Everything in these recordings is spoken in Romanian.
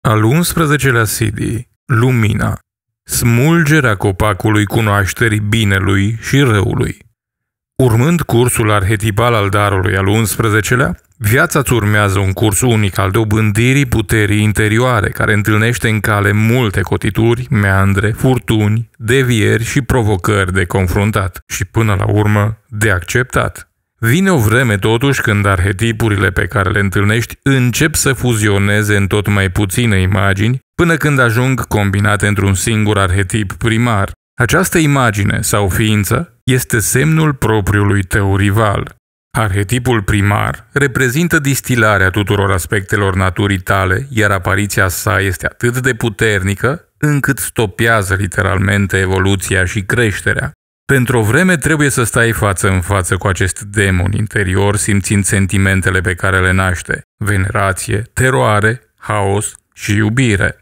Al 11-lea CD, Lumina, smulgerea copacului cunoașterii binelui și răului. Urmând cursul arhetipal al darului al 11-lea, viața ți urmează un curs unic al dobândirii puterii interioare, care întâlnește în cale multe cotituri, meandre, furtuni, devieri și provocări de confruntat și, până la urmă, de acceptat. Vine o vreme totuși când arhetipurile pe care le întâlnești încep să fuzioneze în tot mai puține imagini, până când ajung combinate într-un singur arhetip primar. Această imagine sau ființă este semnul propriului tău rival. Arhetipul primar reprezintă distilarea tuturor aspectelor naturii tale, iar apariția sa este atât de puternică încât stopează literalmente evoluția și creșterea. Pentru o vreme trebuie să stai față în față cu acest demon interior, simțind sentimentele pe care le naște, venerație, teroare, haos și iubire.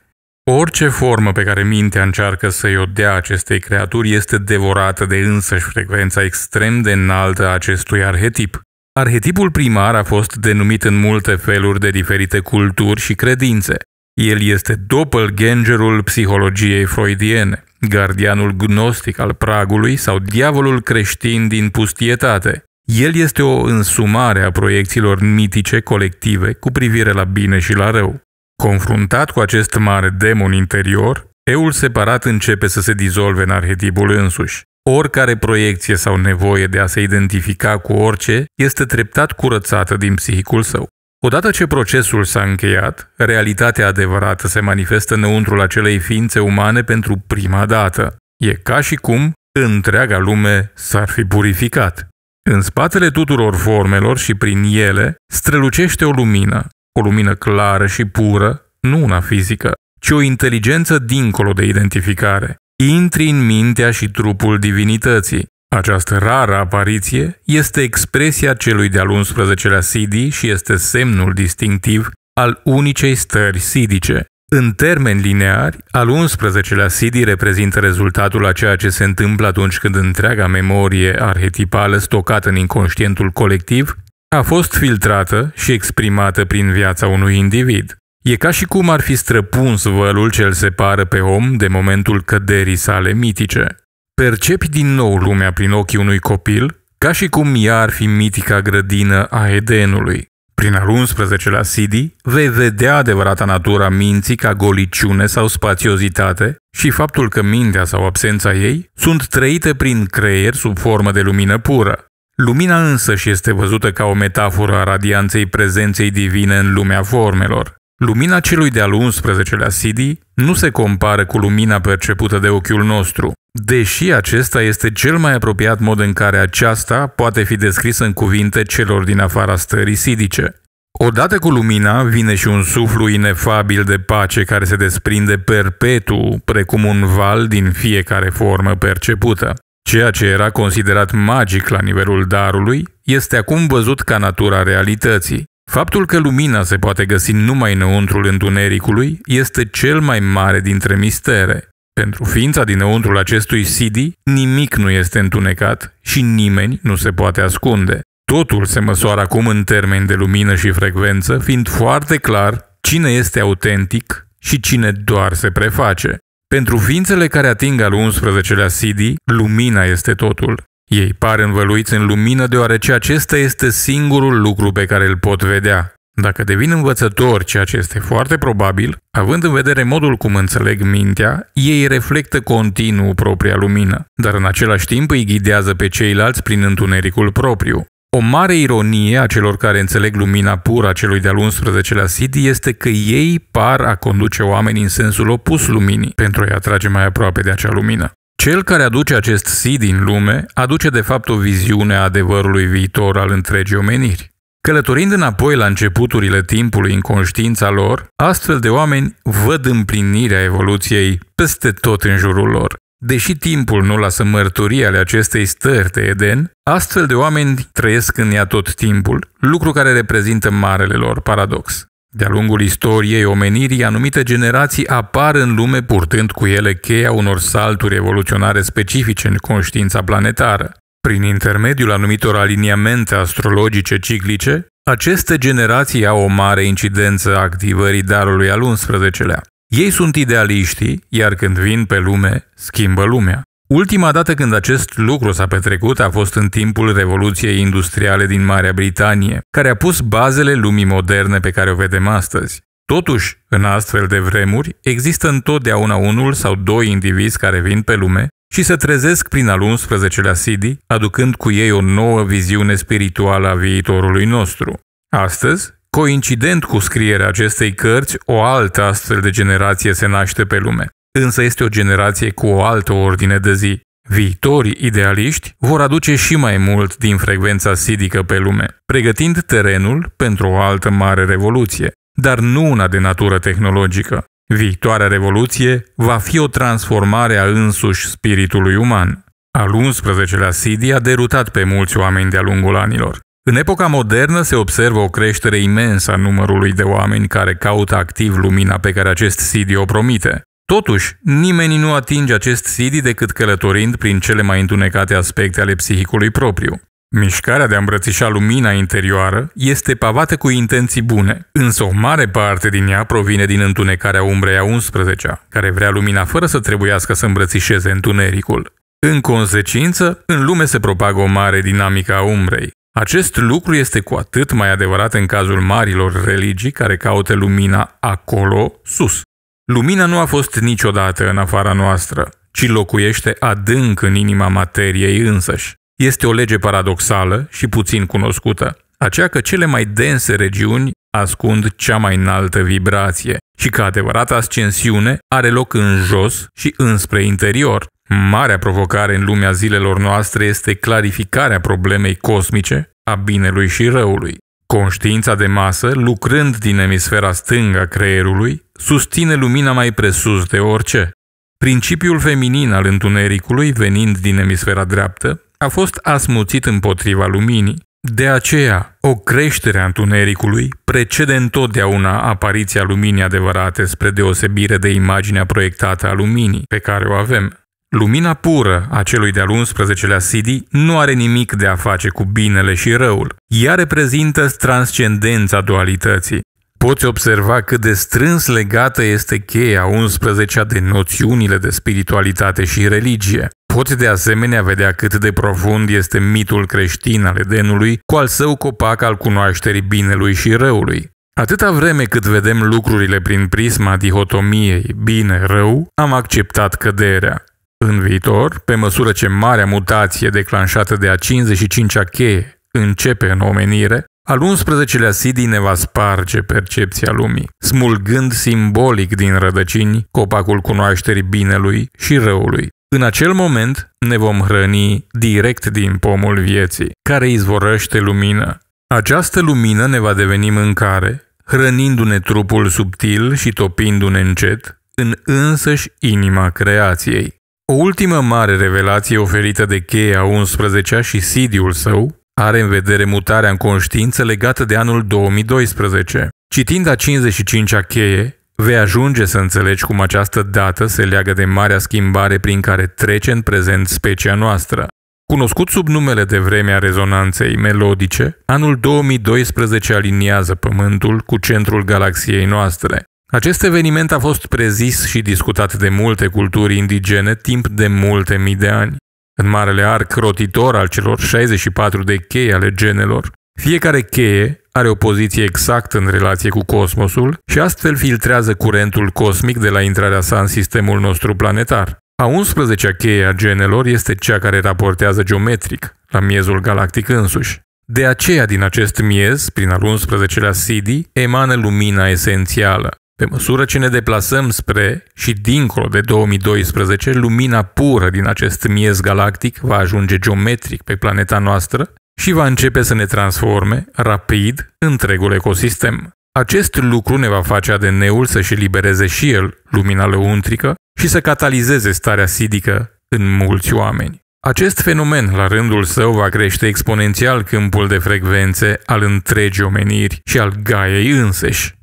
Orice formă pe care mintea încearcă să-i o dea acestei creaturi este devorată de însăși frecvența extrem de înaltă a acestui arhetip. Arhetipul primar a fost denumit în multe feluri de diferite culturi și credințe. El este doppelgangerul psihologiei freudiene gardianul gnostic al pragului sau diavolul creștin din pustietate. El este o însumare a proiecțiilor mitice colective cu privire la bine și la rău. Confruntat cu acest mare demon interior, eul separat începe să se dizolve în arhetipul însuși. Oricare proiecție sau nevoie de a se identifica cu orice este treptat curățată din psihicul său. Odată ce procesul s-a încheiat, realitatea adevărată se manifestă înăuntrul acelei ființe umane pentru prima dată. E ca și cum întreaga lume s-ar fi purificat. În spatele tuturor formelor și prin ele strălucește o lumină, o lumină clară și pură, nu una fizică, ci o inteligență dincolo de identificare. Intri în mintea și trupul divinității, această rară apariție este expresia celui de-al 11-lea Sidi și este semnul distinctiv al unicei stări sidice. În termeni lineari, al 11-lea Sidi reprezintă rezultatul a ceea ce se întâmplă atunci când întreaga memorie arhetipală stocată în inconștientul colectiv a fost filtrată și exprimată prin viața unui individ. E ca și cum ar fi străpuns vălul ce îl separă pe om de momentul căderii sale mitice. Percepi din nou lumea prin ochii unui copil, ca și cum ea ar fi mitica grădină a Edenului. Prin al 11-lea Sidi, vei vedea adevărata natura minții ca goliciune sau spațiozitate și faptul că mintea sau absența ei sunt trăite prin creier sub formă de lumină pură. Lumina însă, și este văzută ca o metaforă a radianței prezenței divine în lumea formelor. Lumina celui de-al 11-lea Sidi nu se compară cu lumina percepută de ochiul nostru, Deși acesta este cel mai apropiat mod în care aceasta poate fi descrisă în cuvinte celor din afara stării sidice. Odată cu lumina vine și un suflu inefabil de pace care se desprinde perpetu, precum un val din fiecare formă percepută. Ceea ce era considerat magic la nivelul darului este acum văzut ca natura realității. Faptul că lumina se poate găsi numai înăuntrul întunericului este cel mai mare dintre mistere. Pentru ființa dinăuntrul acestui sidi, nimic nu este întunecat și nimeni nu se poate ascunde. Totul se măsoară acum în termeni de lumină și frecvență, fiind foarte clar cine este autentic și cine doar se preface. Pentru ființele care ating al 11-lea Sidi, lumina este totul. Ei par învăluiți în lumină deoarece acesta este singurul lucru pe care îl pot vedea. Dacă devin învățător, ceea ce este foarte probabil, având în vedere modul cum înțeleg mintea, ei reflectă continuu propria lumină, dar în același timp îi ghidează pe ceilalți prin întunericul propriu. O mare ironie a celor care înțeleg lumina pură a celui de-al 11-lea Sid este că ei par a conduce oamenii în sensul opus luminii, pentru a-i atrage mai aproape de acea lumină. Cel care aduce acest Sid în lume aduce de fapt o viziune a adevărului viitor al întregii omeniri. Călătorind înapoi la începuturile timpului în conștiința lor, astfel de oameni văd împlinirea evoluției peste tot în jurul lor. Deși timpul nu lasă mărturii ale acestei stări de Eden, astfel de oameni trăiesc în ea tot timpul, lucru care reprezintă marele lor paradox. De-a lungul istoriei omenirii, anumite generații apar în lume purtând cu ele cheia unor salturi evoluționare specifice în conștiința planetară. Prin intermediul anumitor aliniamente astrologice ciclice, aceste generații au o mare incidență a activării darului al 11-lea. Ei sunt idealiștii, iar când vin pe lume, schimbă lumea. Ultima dată când acest lucru s-a petrecut a fost în timpul Revoluției Industriale din Marea Britanie, care a pus bazele lumii moderne pe care o vedem astăzi. Totuși, în astfel de vremuri, există întotdeauna unul sau doi indivizi care vin pe lume și se trezesc prin al 11-lea Sidi, aducând cu ei o nouă viziune spirituală a viitorului nostru. Astăzi, coincident cu scrierea acestei cărți, o altă astfel de generație se naște pe lume. Însă este o generație cu o altă ordine de zi. Viitorii idealiști vor aduce și mai mult din frecvența sidică pe lume, pregătind terenul pentru o altă mare revoluție, dar nu una de natură tehnologică, Viitoarea revoluție va fi o transformare a însuși spiritului uman. Al 11-lea Sidi a derutat pe mulți oameni de-a lungul anilor. În epoca modernă se observă o creștere imensă a numărului de oameni care caută activ lumina pe care acest Sidi o promite. Totuși, nimeni nu atinge acest Sidi decât călătorind prin cele mai întunecate aspecte ale psihicului propriu. Mișcarea de a îmbrățișa lumina interioară este pavată cu intenții bune, însă o mare parte din ea provine din întunecarea umbrei a 11-a, care vrea lumina fără să trebuiască să îmbrățișeze întunericul. În consecință, în lume se propagă o mare dinamică a umbrei. Acest lucru este cu atât mai adevărat în cazul marilor religii care caută lumina acolo, sus. Lumina nu a fost niciodată în afara noastră, ci locuiește adânc în inima materiei însăși. Este o lege paradoxală și puțin cunoscută, aceea că cele mai dense regiuni ascund cea mai înaltă vibrație și că adevărata ascensiune are loc în jos și înspre interior. Marea provocare în lumea zilelor noastre este clarificarea problemei cosmice a binelui și răului. Conștiința de masă, lucrând din emisfera stângă a creierului, susține lumina mai presus de orice. Principiul feminin al întunericului, venind din emisfera dreaptă, a fost asmuțit împotriva luminii. De aceea, o creștere a întunericului precede întotdeauna apariția luminii adevărate spre deosebire de imaginea proiectată a luminii pe care o avem. Lumina pură a celui de-al 11-lea Sidi nu are nimic de a face cu binele și răul. Ea reprezintă transcendența dualității. Poți observa cât de strâns legată este cheia 11-a de noțiunile de spiritualitate și religie. Poți de asemenea vedea cât de profund este mitul creștin al Edenului cu al său copac al cunoașterii binelui și răului. Atâta vreme cât vedem lucrurile prin prisma dihotomiei bine-rău, am acceptat căderea. În viitor, pe măsură ce marea mutație declanșată de a 55-a cheie începe în omenire, al 11-lea Sidii ne va sparge percepția lumii, smulgând simbolic din rădăcini copacul cunoașterii binelui și răului, în acel moment ne vom hrăni direct din pomul vieții, care izvorăște lumină. Această lumină ne va deveni mâncare, hrănindu-ne trupul subtil și topindu-ne încet în însăși inima creației. O ultimă mare revelație oferită de cheia 11 și sidiul său are în vedere mutarea în conștiință legată de anul 2012. Citind a 55-a cheie, Vei ajunge să înțelegi cum această dată se leagă de marea schimbare prin care trece în prezent specia noastră. Cunoscut sub numele de vremea rezonanței melodice, anul 2012 aliniază Pământul cu centrul galaxiei noastre. Acest eveniment a fost prezis și discutat de multe culturi indigene timp de multe mii de ani. În marele arc rotitor al celor 64 de chei ale genelor, fiecare cheie are o poziție exactă în relație cu cosmosul și astfel filtrează curentul cosmic de la intrarea sa în sistemul nostru planetar. A 11-a cheie a genelor este cea care raportează geometric la miezul galactic însuși. De aceea, din acest miez, prin al 11-lea CD, emană lumina esențială. Pe măsură ce ne deplasăm spre și dincolo de 2012, lumina pură din acest miez galactic va ajunge geometric pe planeta noastră și va începe să ne transforme, rapid, întregul ecosistem. Acest lucru ne va face ADN-ul să-și libereze și el lumina lăuntrică și să catalizeze starea sidică în mulți oameni. Acest fenomen, la rândul său, va crește exponențial câmpul de frecvențe al întregii omeniri și al Gaiei înseși.